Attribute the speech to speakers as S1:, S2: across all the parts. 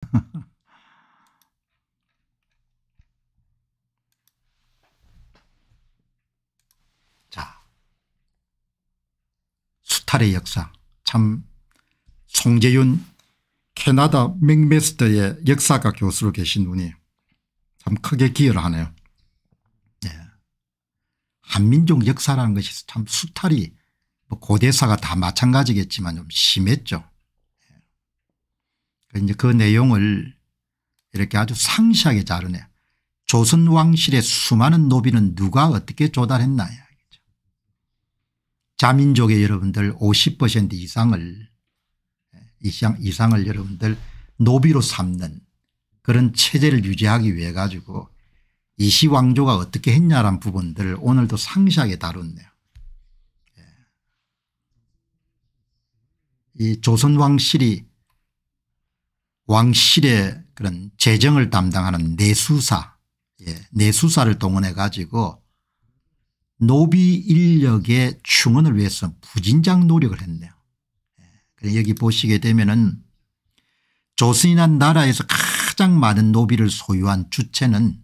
S1: 자, 수탈의 역사. 참 송재윤 캐나다 맥메스터의 역사과 교수로 계신 분이 참 크게 기여를 하네요. 네. 한민족 역사라는 것이 참 수탈이 뭐 고대사가 다 마찬가지겠지만 좀 심했죠. 그러니까 이제 그 내용을 이렇게 아주 상시하게 자르네요. 조선 왕실의 수많은 노비는 누가 어떻게 조달했나 이야기죠. 자민족의 여러분들 50% 이상을 예, 이상, 이상을 여러분들 노비로 삼는 그런 체제를 유지하기 위해 가지고 이시 왕조가 어떻게 했냐라는 부분들을 오늘도 상시하게 다뤘네요. 예. 이 조선 왕실이 왕실의 그런 재정을 담당하는 내수사 예, 내수사를 동원해 가지고 노비 인력의 충원을 위해서 부진장 노력을 했네요. 예, 여기 보시게 되면은 조선이란 나라에서 가장 많은 노비를 소유한 주체는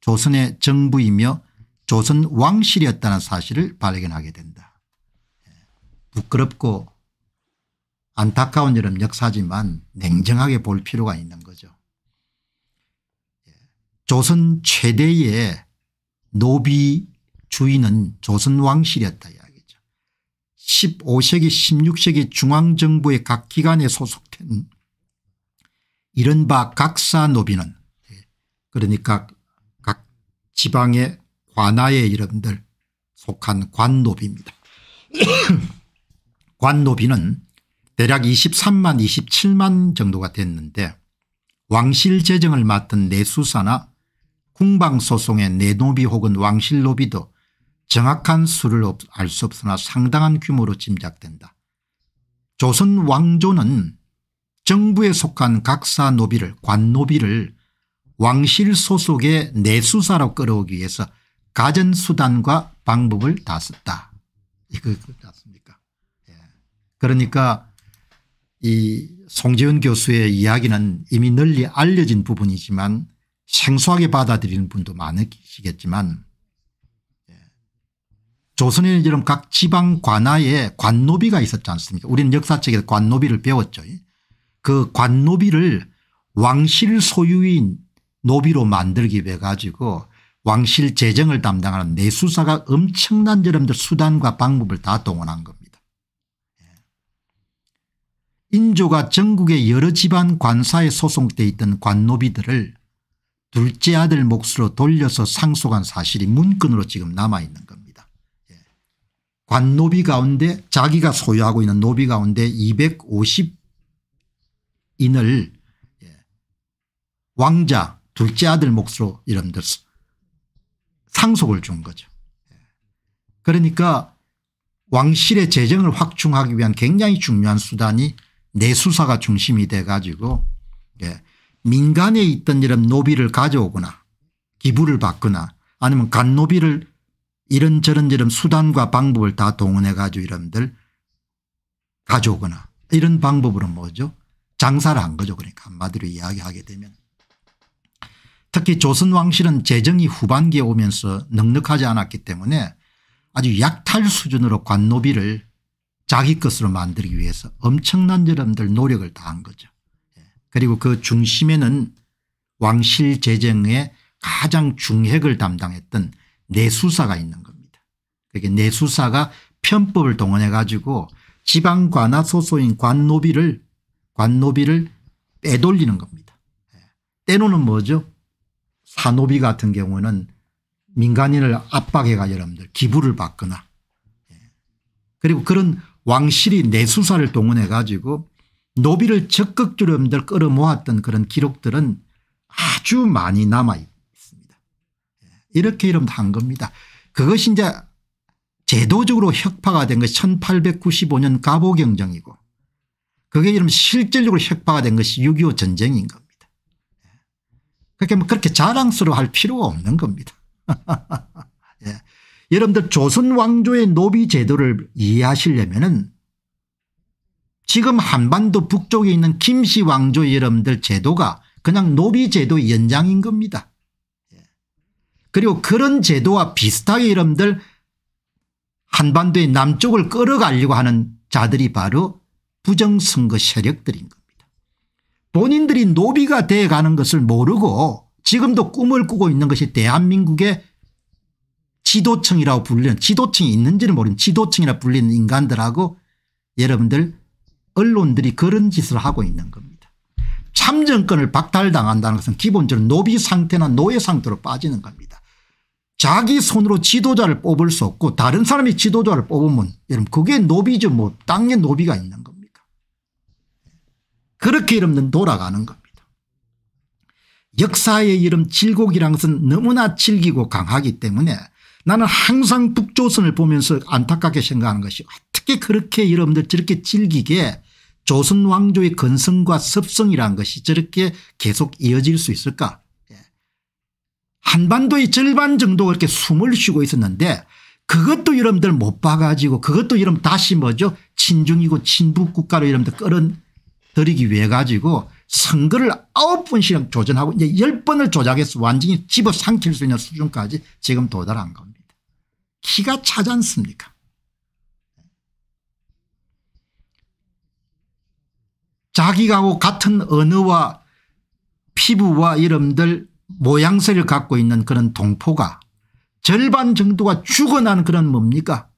S1: 조선의 정부이며 조선 왕실이었다는 사실을 발견하게 된다. 예, 부끄럽고 안타까운 이런 역사지만 냉정하게 볼 필요가 있는 거죠. 예. 조선 최대의 노비 주인은 조선 왕실이었다 이야기죠. 15세기 16세기 중앙정부의 각 기관에 소속된 이른바 각사 노비는 예. 그러니까 각 지방의 관아의 이름들 속한 관노비입니다. 관노비는 대략 23만 27만 정도가 됐는데 왕실 재정을 맡은 내수사나 궁방소송의 내노비 혹은 왕실노비도 정확한 수를 알 수 없으나 상당한 규모로 짐작된다. 조선 왕조는 정부에 속한 각사 노비를 관노비를 왕실 소속의 내수사로 끌어오기 위해서 가전수단과 방법을 다 썼다. 이거 그렇지 않습니까 예. 그러니까 이 송재훈 교수의 이야기는 이미 널리 알려진 부분이지만 생소하게 받아들이는 분도 많으시겠지만 예. 조선인처럼 각 지방 관하에 관노비가 있었지 않습니까 우리는 역사책에서 관노비를 배웠죠. 그 관노비를 왕실 소유인 노비로 만들기 위해 가지고 왕실 재정을 담당하는 내수사가 엄청난 여러분들 수단과 방법을 다 동원한 겁니다. 인조가 전국의 여러 집안 관사에 소송돼 있던 관노비들을 둘째 아들 몫으로 돌려서 상속한 사실이 문건으로 지금 남아있는 겁니다. 예. 관노비 가운데 자기가 소유하고 있는 노비 가운데 250인을 예. 왕자 둘째 아들 몫으로 이름들 상속을 준 거죠. 예. 그러니까 왕실의 재정을 확충하기 위한 굉장히 중요한 수단이 내수사가 중심이 돼 가지고 예. 민간에 있던 이런 노비를 가져오거나 기부를 받거나 아니면 간노비를 이런저런 이런 수단과 방법을 다 동원해 가지고 이런들 가져오거나 이런 방법으로 뭐죠 장사를 한 거죠 그러니까 한마디로 이야기하게 되면 특히 조선왕실은 재정이 후반기에 오면서 넉넉하지 않았기 때문에 아주 약탈 수준으로 관노비를 자기 것으로 만들기 위해서 엄청난 여러분들 노력을 다 한 거죠. 예. 그리고 그 중심에는 왕실 재정의 가장 중핵을 담당했던 내수사가 있는 겁니다. 그게 내수사가 편법을 동원해 가지고 지방 관하 소소인 관노비를 관노비를 빼돌리는 겁니다. 때로는 예. 뭐죠? 산노비 같은 경우는 민간인을 압박해가 여러분들 기부를 받거나 예. 그리고 그런 왕실이 내수사를 동원해 가지고 노비를 적극적으로 들 끌어모았던 그런 기록들은 아주 많이 남아 있습니다. 예, 이렇게 이름한 겁니다. 그것이 이제 제도적으로 혁파가 된 것이 1895년 가보경정이고 그게 이름 실질적으로 혁파가 된 것이 6.25 전쟁인 겁니다. 예, 그렇게 뭐 그렇게 자랑스러워 할 필요가 없는 겁니다. 예. 여러분들 조선 왕조의 노비 제도를 이해하시려면은 지금 한반도 북쪽에 있는 김씨 왕조 여러분들 제도가 그냥 노비 제도 연장인 겁니다. 예. 그리고 그런 제도와 비슷하게 여러분들 한반도의 남쪽을 끌어가려고 하는 자들이 바로 부정선거 세력들인 겁니다. 본인들이 노비가 돼가는 것을 모르고 지금도 꿈을 꾸고 있는 것이 대한민국의 지도층이라고 불리는 지도층이 있는지는 모르는 지도층이라 불리는 인간들하고 여러분들 언론들이 그런 짓을 하고 있는 겁니다. 참정권을 박탈당한다는 것은 기본적으로 노비 상태나 노예 상태로 빠지는 겁니다. 자기 손으로 지도자를 뽑을 수 없고 다른 사람이 지도자를 뽑으면 여러분 그게 노비죠 뭐 땅에 노비가 있는 겁니까 그렇게 여러분 돌아가는 겁니다. 역사의 이름 질곡이란 것은 너무나 질기고 강하기 때문에 나는 항상 북조선을 보면서 안타깝게 생각하는 것이 어떻게 그렇게 여러분들 저렇게 질기게 조선 왕조의 건성과 섭성이라는 것이 저렇게 계속 이어질 수 있을까 예. 한반도의 절반 정도가 이렇게 숨을 쉬고 있었는데 그것도 여러분들 못 봐가지고 그것도 여러분 다시 뭐죠 친중이고 친북 국가로 여러분들 끌어들이기 위해 가지고 선거를 9번씩 조전하고 이제 10번을 조작해서 완전히 집어 삼킬 수 있는 수준까지 지금 도달한 겁니다. 키가 차지 않습니까 자기하고 가 같은 언어와 피부와 이름들 모양새를 갖고 있는 그런 동포가 절반 정도가 죽어나는 그런 뭡니까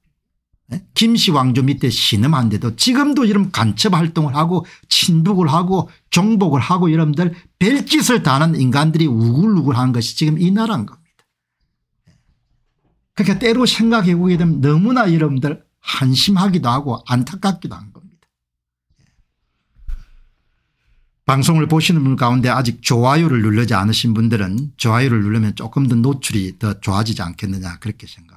S1: 예? 김씨 왕조 밑에 신음한 데도 지금도 이런 간첩 활동을 하고 친북을 하고 정복을 하고 여러분들 별짓을 다하는 인간들이 우글우글한 것이 지금 이 나라인 겁니다. 그러니까 때로 생각해 보게 되면 너무나 여러분들 한심하기도 하고 안타깝기도 한 겁니다. 방송을 보시는 분 가운데 아직 좋아요를 누르지 않으신 분들은 좋아요를 누르면 조금 더 노출이 더 좋아지지 않겠느냐 그렇게 생각합니다.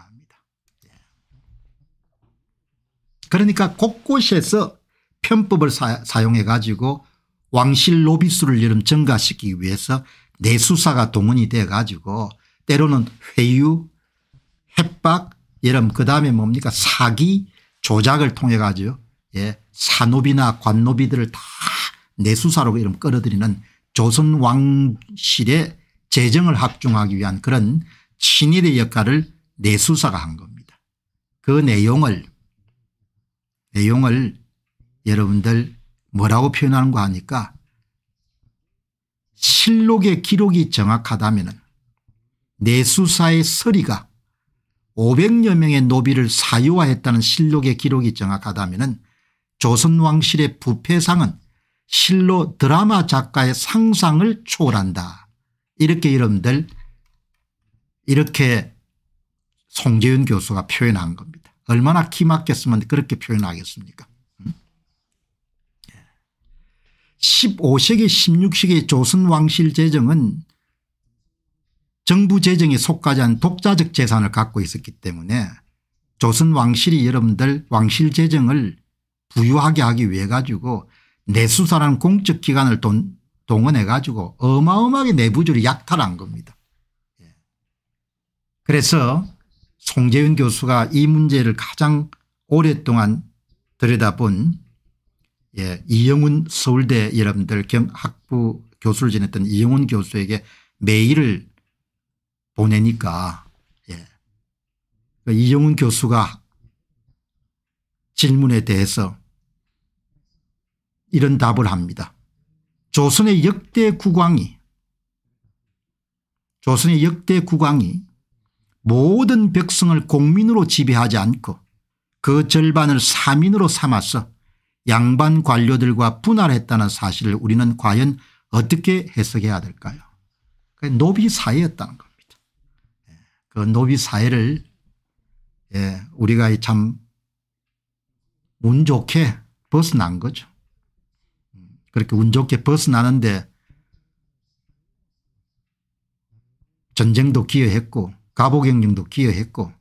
S1: 그러니까 곳곳에서 편법을 사, 용해 가지고 왕실 로비수를 여름 증가시키기 위해서 내수사가 동원이 돼 가지고 때로는 회유 협박 여름 그다음에 뭡니까 사기 조작을 통해 가지고 예산업이나 관노비들을 다 내수사로 이름 끌어들이는 조선 왕실의 재정을 확충하기 위한 그런 친일의 역할을 내수사가 한 겁니다. 그 내용을 내용을 여러분들 뭐라고 표현하는 거 아니까 실록의 기록이 정확하다면 내수사의 서리가 500여 명의 노비를 사유화했다는 실록의 기록이 정확하다면 조선왕실의 부패상은 실로 드라마 작가의 상상을 초월한다. 이렇게 여러분들 이렇게 송재윤 교수가 표현한 겁니다. 얼마나 기막혔으면 그렇게 표현하겠습니까 15세기 16세기 조선왕실 재정은 정부 재정에 속하지 않은 독자적 재산을 갖고 있었기 때문에 조선왕실이 여러분들 왕실 재정을 부유하게 하기 위해 가지고 내수사라는 공적기관을 동원해 가지고 어마어마하게 내부주를 약탈한 겁니다. 예. 그래서 송재윤 교수가 이 문제를 가장 오랫동안 들여다본 예, 이영훈 서울대 여러분들 학부 교수를 지냈던 이영훈 교수에게 메일을 보내니까 예. 그 이영훈 교수가 질문에 대해서 이런 답을 합니다. 조선의 역대 국왕이 조선의 역대 국왕이 모든 백성을 공민으로 지배하지 않고 그 절반을 사민으로 삼아서 양반 관료들과 분할했다는 사실을 우리는 과연 어떻게 해석해야 될까요 노비 사회였다는 겁니다. 그 노비 사회를 예, 우리가 참 운 좋게 벗어난 거죠. 그렇게 운 좋게 벗어나는데 전쟁도 기여했고 가보경영도 기여했고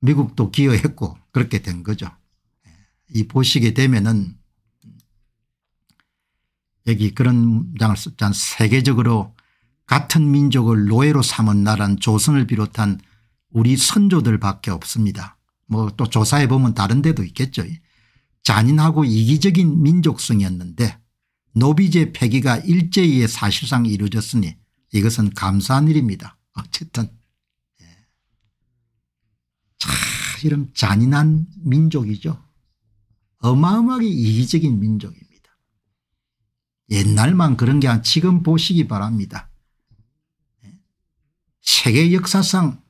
S1: 미국도 기여했고 그렇게 된 거죠. 예, 이 보시게 되면은 여기 그런 문장을 썼잖 세계적으로 같은 민족을 노예로 삼은 나란 조선을 비롯한 우리 선조들밖에 없습니다. 뭐 또 조사해 보면 다른 데도 있겠죠. 잔인하고 이기적인 민족성이었는데 노비제 폐기가 일제히 사실상 이루어졌으니 이것은 감사한 일입니다. 어쨌든 참 아, 이런 잔인한 민족이죠. 어마어마하게 이기적인 민족입니다. 옛날만 그런 게 아니라 지금 보시기 바랍니다. 예? 세계 역사상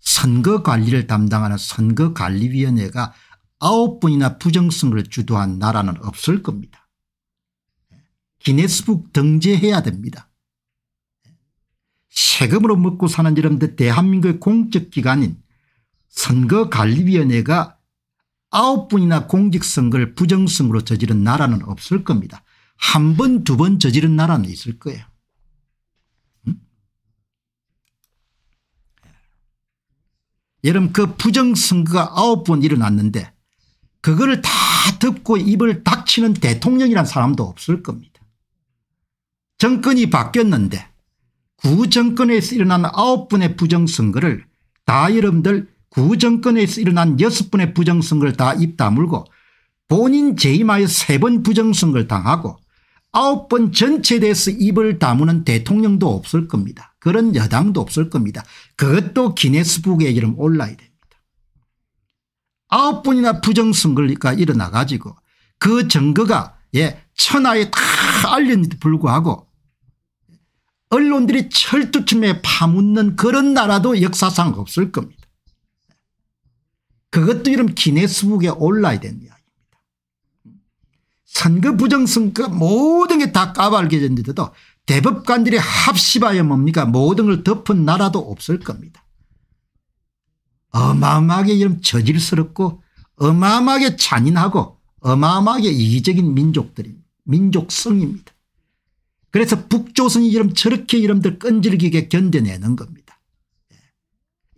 S1: 선거관리를 담당하는 선거관리위원회가 아홉 번이나 부정선거를 주도한 나라는 없을 겁니다. 예? 기네스북 등재해야 됩니다. 예? 세금으로 먹고 사는 이름들 대한민국의 공적기관인 선거관리위원회가 아홉 분이나 공직선거를 부정성으로 저지른 나라는 없을 겁니다. 한 번, 두 번 저지른 나라는 있을 거예요. 음? 여러분 그 부정선거가 아홉 번 일어났는데 그거를 다 듣고 입을 닥치는 대통령이란 사람도 없을 겁니다. 정권이 바뀌었는데 구정권에서 일어난 아홉 분의 부정선거를 다 여러분들 구정권에서 일어난 6섯 번의 부정선거를 다 입 다물고 본인 재임하여 3번 부정선거를 당하고 9홉번 전체에 대해서 입을 다무는 대통령도 없을 겁니다. 그런 여당도 없을 겁니다. 그것도 기네스북에 이름 올라야 됩니다. 아 번이나 부정선거가 일어나 가지고 그 증거가 예 천하에 다알렸는데 불구하고 언론들이 철두춤에 파묻는 그런 나라도 역사상 없을 겁니다. 그것도 이름 기네스북에 올라야 된다. 선거 부정선거 모든 게 다 까발겨졌는데도 대법관들이 합심하여 뭡니까 모든 걸 덮은 나라도 없을 겁니다. 어마어마하게 이런 저질스럽고 어마어마하게 잔인하고 어마어마하게 이기적인 민족들이 민족성입니다. 그래서 북조선이 이름 저렇게 이름들 끈질기게 견뎌내는 겁니다.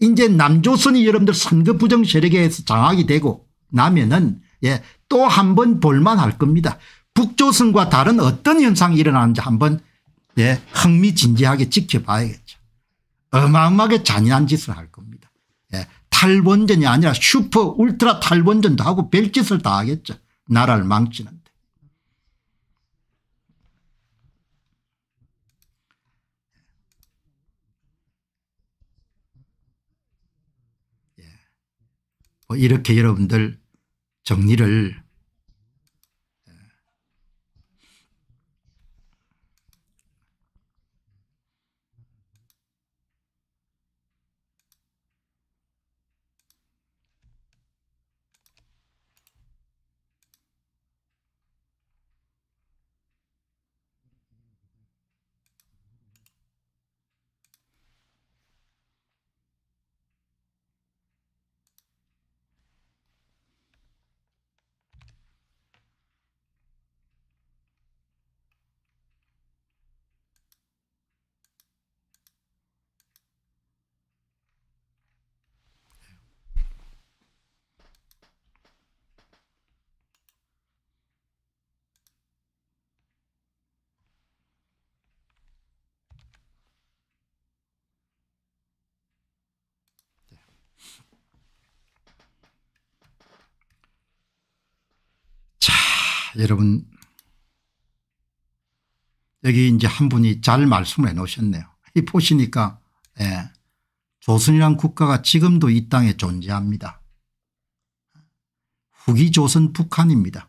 S1: 이제 남조선이 여러분들 선거 부정 세력에서 장악이 되고 나면은 예, 또 한 번 볼만할 겁니다. 북조선과 다른 어떤 현상이 일어나는지 한번 예, 흥미진진하게 지켜봐야겠죠. 어마어마하게 잔인한 짓을 할 겁니다. 예, 탈원전이 아니라 슈퍼 울트라 탈원전도 하고 별짓을 다 하겠죠. 나라를 망치는. 뭐 이렇게 여러분들 정리를 여러분 여기 이제 한 분이 잘 말씀을 해 놓으셨네요. 이 보시니까 예, 조선이란 국가가 지금도 이 땅에 존재합니다. 후기 조선 북한입니다.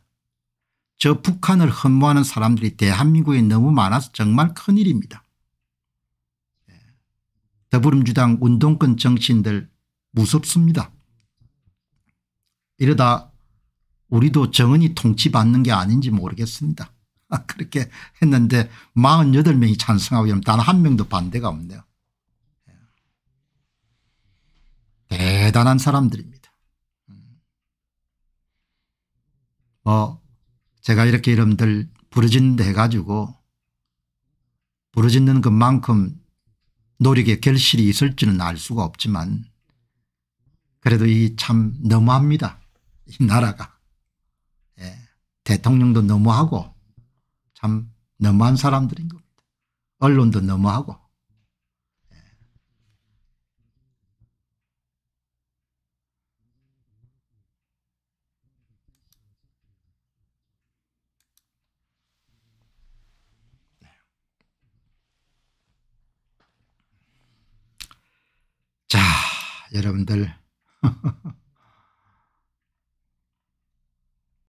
S1: 저 북한을 흠모하는 사람들이 대한민국에 너무 많아서 정말 큰일입니다. 예, 더불어민주당 운동권 정치인들 무섭습니다. 이러다 우리도 정은이 통치받는 게 아닌지 모르겠습니다. 아, 그렇게 했는데 48명이 찬성하고 단 한 명도 반대가 없네요. 예. 대단한 사람들입니다. 음. 뭐 제가 이렇게 여러분들 부르짖는데 해가지고 부르짖는 것만큼 노력의 결실이 있을지는 알 수가 없지만 그래도 이 참 너무합니다. 이 나라가. 대통령도 너무하고 참 너무한 사람들인 겁니다. 언론도 너무하고 여러분들